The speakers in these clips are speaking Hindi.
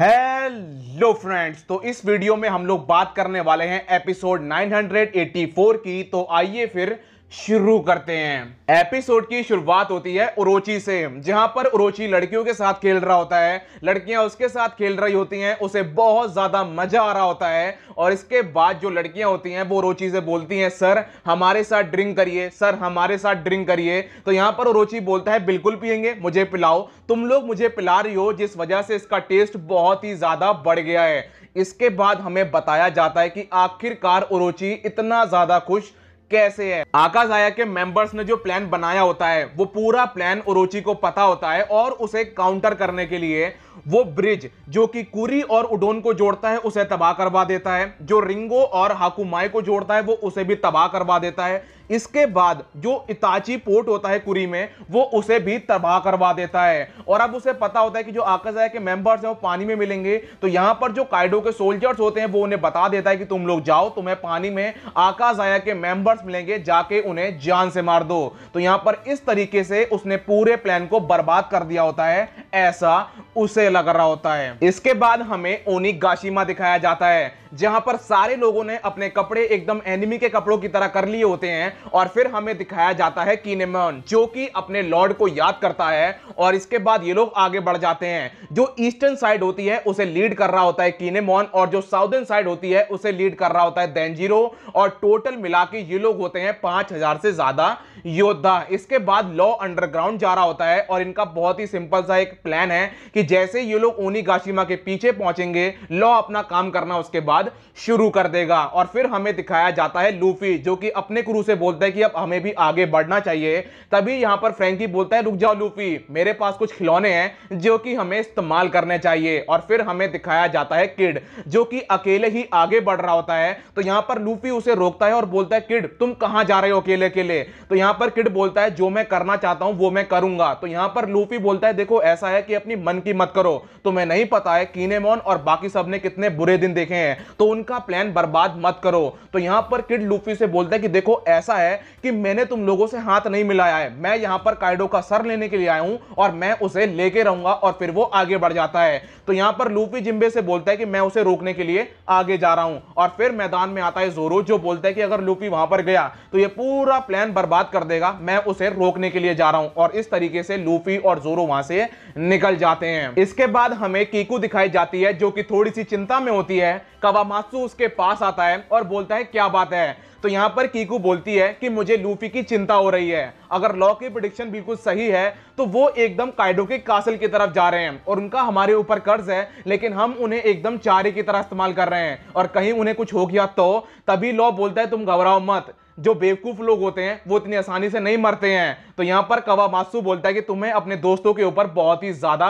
हेलो फ्रेंड्स तो इस वीडियो में हम लोग बात करने वाले हैं एपिसोड 984 की तो आइए फिर शुरू करते हैं एपिसोड की शुरुआत होती है उरोची से जहां पर उरोची लड़कियों के साथ खेल रहा होता है लड़कियां उसके साथ खेल रही होती हैं उसे बहुत ज्यादा मजा आ रहा होता है और इसके बाद जो लड़कियां होती हैं वो उरोची से बोलती हैं सर हमारे साथ ड्रिंक करिए सर हमारे साथ ड्रिंक करिए तो यहां पर उरोची बोलता है बिल्कुल पियेंगे मुझे पिलाओ तुम लोग मुझे पिला रही हो जिस वजह से इसका टेस्ट बहुत ही ज्यादा बढ़ गया है इसके बाद हमें बताया जाता है कि आखिरकार उरोची इतना ज्यादा खुश कैसे है आया के मेंबर्स ने जो प्लान बनाया होता है वो पूरा प्लान ओरोची को पता होता है और उसे काउंटर करने के लिए वो ब्रिज जो कि कुरी और उडोन को जोड़ता है उसे तबाह करवा देता है जो रिंगो और हाकुमाई को जोड़ता है वो उसे भी तबाह करवा देता है इसके बाद जो इताची पोर्ट होता है कुरी में वो उसे भी तबाह करवा देता है और अब उसे पता होता है कि जो आकाजाया के मेंबर्स हैं वो पानी में मिलेंगे तो यहां पर जो काइडो के सोल्जर्स होते हैं वो उन्हें बता देता है कि तुम लोग जाओ तुम्हें पानी में आकाजाया के मेंबर्स मिलेंगे जाके उन्हें जान से मार दो तो यहां पर इस तरीके से उसने पूरे प्लान को बर्बाद कर दिया होता है ऐसा उसे लग रहा होता है इसके बाद हमें ओनिगाशिमा दिखाया जाता है जहां पर सारे लोगों ने अपने कपड़े एकदम एनिमी के कपड़ों की तरह कर लिए होते हैं और फिर हमें दिखाया जाता है कीनेमोन जो कि अपने लॉर्ड को याद करता है और इसके बाद ये लोग आगे बढ़ जाते हैं जो ईस्टर्न साइड होती है उसे लीड कर रहा होता है कीनेमोन और जो साउदर्न साइड होती है उसे लीड कर रहा होता है देंजीरो और टोटल मिला के ये लोग होते हैं पांच हजार से ज्यादा योद्धा इसके बाद लॉ अंडरग्राउंड जा रहा होता है और इनका बहुत ही सिंपल सा एक प्लान है कि जैसे ये लोग गाशीमा के पीछे पहुंचेंगे लॉ अपना काम करना उसके बाद शुरू कर देगा और फिर हमें दिखाया जाता है लूफी जो कि अपने क्रू से बोलता है कि अब हमें भी आगे बढ़ना चाहिए तभी यहां पर फ्रेंकी बोलता है रुक जाओ लूफी मेरे पास कुछ खिलौने हैं जो कि हमें इस्तेमाल करने चाहिए और फिर हमें दिखाया जाता है किड जो कि अकेले ही आगे बढ़ रहा होता है तो यहां पर लूफी उसे रोकता है और बोलता है किड तुम कहां जा रहे हो अकेले अकेले तो यहां यहां पर किड बोलता है जो मैं करना चाहता हूं वो मैं करूंगा तो यहां पर लूफी बोलता है देखो ऐसा है कि अपनी मन की मत करो तो मैं नहीं पता है कीनेमोन और बाकी सब ने कितने बुरे दिन देखे हैं तो उनका प्लान बर्बाद मत करो तो यहां पर किड लूफी से बोलता है कि देखो ऐसा है कि मैंने तुम लोगों से हाथ नहीं मिलाया है मैं यहां पर काइडो का सर लेने के लिए आया हूं और मैं उसे लेके रहूंगा और फिर वो आगे बढ़ जाता है तो यहां पर लूफी जिम्बे से बोलता है कि मैं उसे रोकने के लिए आगे जा रहा हूं और फिर मैदान में आता है जोरो जो बोलता है कि अगर लूफी वहां पर गया तो यह पूरा प्लान बर्बाद कर कर देगा मैं उसे रोकने के लिए जा रहा हूं और इस तरीके से लूफी और जोरो वहां से निकल जाते हैं इसके बाद हमें कीकू दिखाई जाती है जो कि थोड़ी सी चिंता में होती है कवामासु उसके पास आता है और बोलता है क्या बात है तो यहाँ पर कीकू बोलती है कि मुझे लूफी की चिंता हो रही है अगर लॉ की प्रोडिक्शन बिल्कुल सही है तो वो एकदम काइडो के कासल की तरफ जा रहे हैं और उनका हमारे ऊपर कर्ज है लेकिन हम उन्हें एकदम चारे की तरह इस्तेमाल कर रहे हैं और कहीं उन्हें कुछ हो गया तो तभी लॉ बोलता है तुम घबराओ मत जो बेवकूफ़ लोग होते हैं वो इतनी आसानी से नहीं मरते हैं तो यहां पर कवामासु बोलता है कि तुम्हें अपने दोस्तों के ऊपर बहुत ही ज्यादा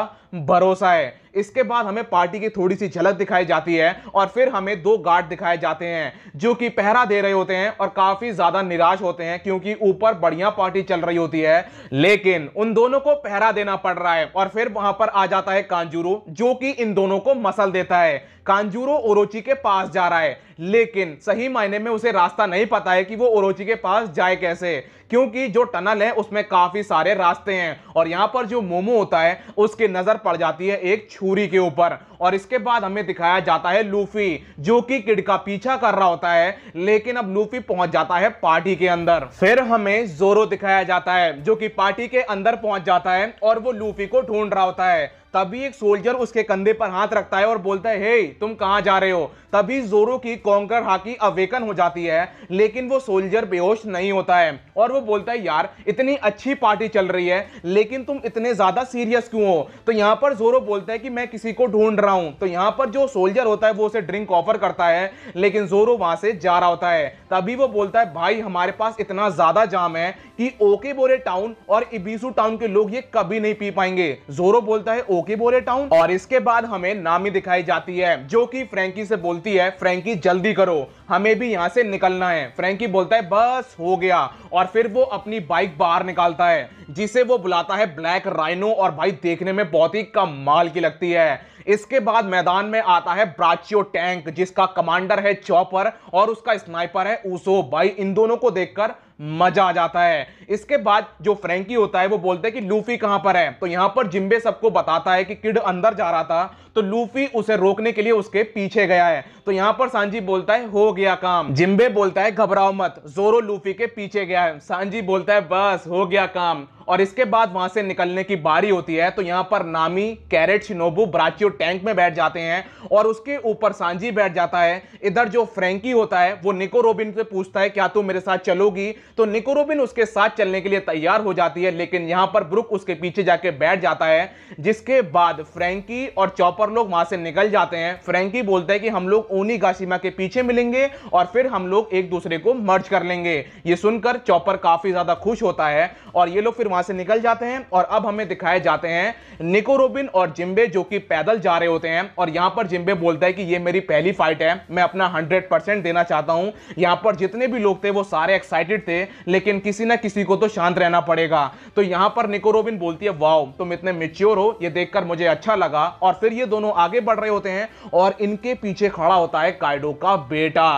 भरोसा है इसके बाद हमें पार्टी की थोड़ी सी झलक दिखाई जाती है और फिर हमें दो गार्ड दिखाए जाते हैं जो कि पहरा दे रहे होते हैं और काफी ज्यादा निराश होते हैं क्योंकि ऊपर बढ़िया पार्टी चल रही होती है लेकिन उन दोनों को पहरा देना पड़ रहा है और फिर वहां पर आ जाता है कांजूरो जो कि इन दोनों को मसल देता है कांजूरो ओरोची के पास जा रहा है लेकिन सही मायने में उसे रास्ता नहीं पता है कि वो ओरोची के पास जाए कैसे क्योंकि जो टनल है उसमें में काफी सारे रास्ते हैं और यहाँ पर जो मोमो होता है उसके नजर पड़ जाती है एक छुरी के ऊपर और इसके बाद हमें दिखाया जाता है लूफी जो कि किड का पीछा कर रहा होता है लेकिन अब लूफी पहुंच जाता है पार्टी के अंदर फिर हमें जोरो दिखाया जाता है जो कि पार्टी के अंदर पहुंच जाता है और वो लूफी को ढूंढ रहा होता है तभी एक सोल्जर उसके कंधे पर हाथ रखता है और बोलता है हे hey, तुम कहाँ जा रहे हो तभी जोरो की कॉन्कर हाकी अवेकन हो जाती है लेकिन वो सोल्जर बेहोश नहीं होता है और वो बोलता है यार इतनी अच्छी पार्टी चल रही है लेकिन तुम इतने ज़्यादा सीरियस क्यों हो तो यहाँ पर जोरो बोलता है कि मैं किसी को ढूंढ रहा हूँ तो यहाँ पर जो सोल्जर होता है वो उसे ड्रिंक ऑफर करता है लेकिन जोरो वहाँ से जा रहा होता है तभी वो बोलता है भाई हमारे पास इतना ज़्यादा जाम है कि ओके बोरे टाउन और इबीसू टाउन के लोग ये कभी नहीं पी पाएंगे जोरो बोलता है ओकीबोरे टाउन और इसके बाद हमें नामी दिखाई जाती है जो कि फ्रेंकी से बोलती है फ्रेंकी जल्दी करो हमें भी यहां से निकलना है फ्रेंकी बोलता है बस हो गया और फिर वो अपनी बाइक बाहर निकालता है जिसे वो बुलाता है ब्लैक राइनो और भाई देखने में बहुत ही कम की लगती है इसके बाद मैदान में आता है ब्राचियो टैंक जिसका कमांडर है चौपर और उसका स्नाइपर है ऊसो भाई इन दोनों को देखकर मजा आ जाता है इसके बाद जो फ्रेंकी होता है वो बोलते हैं कि लूफी कहां पर है तो यहां पर जिम्बे सबको बताता है कि किड अंदर जा रहा था तो लूफी उसे रोकने के लिए उसके पीछे गया है तो यहां पर सांझी बोलता है हो गया गया काम जिम्बे बोलता है घबराओ मत जोरो लूफी के पीछे गया है सांझी बोलता है बस हो गया काम और इसके बाद वहां से निकलने की बारी होती है तो यहां पर नामी कैरेट शिनोबू ब्राचियो टैंक में बैठ जाते हैं और उसके ऊपर सांझी बैठ जाता है इधर जो फ्रेंकी होता है वो निको रोबिन से पूछता है क्या तू मेरे साथ चलोगी तो निको रोबिन उसके साथ चलने के लिए तैयार हो जाती है लेकिन यहां पर ब्रुक उसके पीछे जाके बैठ जाता है जिसके बाद फ्रेंकी और चौपर लोग वहां से निकल जाते हैं फ्रेंकी बोलता है कि हम लोग ओनी गाशिमा के पीछे मिलेंगे और फिर हम लोग एक दूसरे को मर्ज कर लेंगे ये सुनकर चौपर काफी ज्यादा खुश होता है और ये लोग फिर वहां वहां से निकल जाते हैं और अब हमें दिखाए जाते हैं निकोरोबिन और जिम्बे जो कि पैदल जा रहे होते हैं और यहां पर जिम्बे बोलता है कि ये मेरी पहली फाइट है मैं अपना हंड्रेड परसेंट देना चाहता हूं यहां पर जितने भी लोग थे वो सारे एक्साइटेड थे लेकिन किसी ना किसी को तो शांत रहना पड़ेगा तो यहां पर निकोरोबिन बोलती है वाओ तुम इतने मेच्योर हो ये देखकर मुझे अच्छा लगा और फिर ये दोनों आगे बढ़ रहे होते हैं और इनके पीछे खड़ा होता है कायडो का बेटा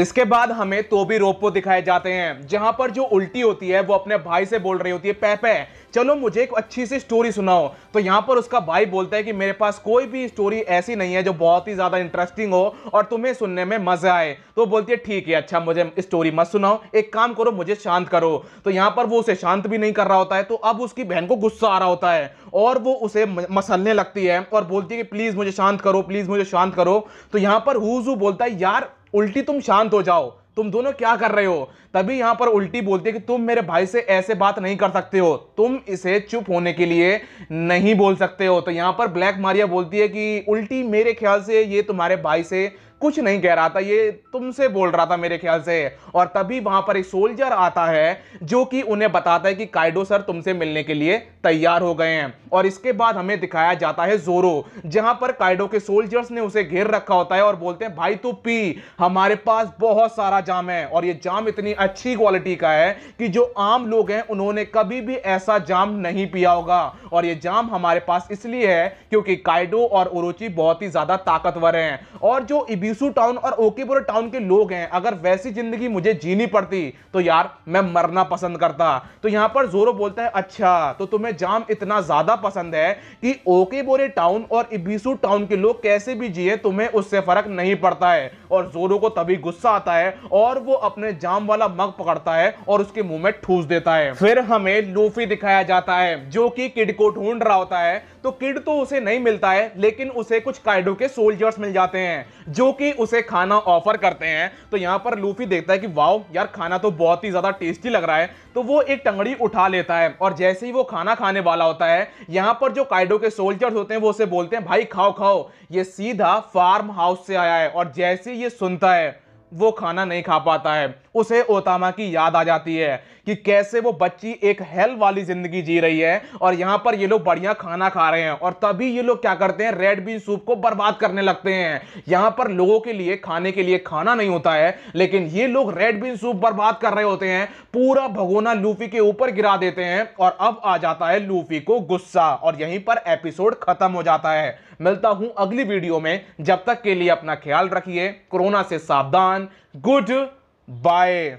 इसके बाद हमें तो भी रोपो दिखाए जाते हैं जहां पर जो उल्टी होती है वो अपने भाई से बोल रही होती है पैपे चलो मुझे एक अच्छी सी स्टोरी सुनाओ तो यहाँ पर उसका भाई बोलता है कि मेरे पास कोई भी स्टोरी ऐसी नहीं है जो बहुत ही ज़्यादा इंटरेस्टिंग हो और तुम्हें सुनने में मज़ा आए तो बोलती है ठीक है अच्छा मुझे स्टोरी मत सुनाओ एक काम करो मुझे शांत करो तो यहाँ पर वो उसे शांत भी नहीं कर रहा होता है तो अब उसकी बहन को गुस्सा आ रहा होता है और वो उसे मसलने लगती है और बोलती है कि प्लीज़ मुझे शांत करो प्लीज़ मुझे शांत करो तो यहाँ पर हुजू बोलता है यार उल्टी तुम शांत हो जाओ तुम दोनों क्या कर रहे हो तभी यहां पर उल्टी बोलती है कि तुम मेरे भाई से ऐसे बात नहीं कर सकते हो तुम इसे चुप होने के लिए नहीं बोल सकते हो तो यहां पर ब्लैक मारिया बोलती है कि उल्टी मेरे ख्याल से ये तुम्हारे भाई से कुछ नहीं कह रहा था ये तुमसे बोल रहा था मेरे ख्याल से और तभी वहां पर एक सोल्जर आता है जो कि उन्हें बताता है कि काइडो सर तुमसे मिलने के लिए तैयार हो गए हैं और इसके बाद हमें दिखाया जाता है जोरो जहां पर काइडो के सोल्जर्स ने उसे घेर रखा होता है और बोलते हैं भाई तू पी हमारे पास बहुत सारा जाम है और ये जाम इतनी अच्छी क्वालिटी का है कि जो आम लोग हैं उन्होंने कभी भी ऐसा जाम नहीं पिया होगा और ये जाम हमारे पास इसलिए है क्योंकि काइडो और उरुचि बहुत ही ज्यादा ताकतवर हैं और जो इबी बीसू टाउन और ओकेपुरा टाउन के लोग हैं अगर वैसी जिंदगी मुझे जीनी पड़ती तो यार मैं मरना पसंद करता तो यहां पर जोरो बोलता है अच्छा तो तुम्हें जाम इतना ज्यादा पसंद है कि ओके बोरे टाउन और इबीसू टाउन के लोग कैसे भी जिए तुम्हें उससे फर्क नहीं पड़ता है और जोरो को तभी गुस्सा आता है और वो अपने जाम वाला मग पकड़ता है और उसके मुंह में ठूस देता है फिर हमें लूफी दिखाया जाता है जो कि किड को ढूंढ रहा होता है तो किड तो उसे नहीं मिलता है लेकिन उसे कुछ काइडो के सोल्जर्स मिल जाते हैं जो क्योंकि उसे खाना ऑफर करते हैं तो यहां पर लूफी देखता है कि वाओ यार खाना तो बहुत ही ज़्यादा टेस्टी लग रहा है तो वो एक टंगड़ी उठा लेता है और जैसे ही वो खाना खाने वाला होता है यहां पर जो काइडो के सोल्जर्स होते हैं वो उसे बोलते हैं भाई खाओ खाओ ये सीधा फार्म हाउस से आया है और जैसे ये सुनता है वो खाना नहीं खा पाता है उसे ओतामा की याद आ जाती है कि कैसे वो बच्ची एक हेल वाली जिंदगी जी रही है और यहां पर ये लोग बढ़िया खाना खा रहे हैं और तभी ये लोग क्या करते हैं रेड बीन सूप को बर्बाद करने लगते हैं यहां पर लोगों के लिए खाने के लिए खाना नहीं होता है लेकिन ये लोग रेड बीन सूप बर्बाद कर रहे होते हैं पूरा भगोना लूफी के ऊपर गिरा देते हैं और अब आ जाता है लूफी को गुस्सा और यहीं पर एपिसोड खत्म हो जाता है मिलता हूं अगली वीडियो में जब तक के लिए अपना ख्याल रखिए कोरोना से सावधान गुड बाय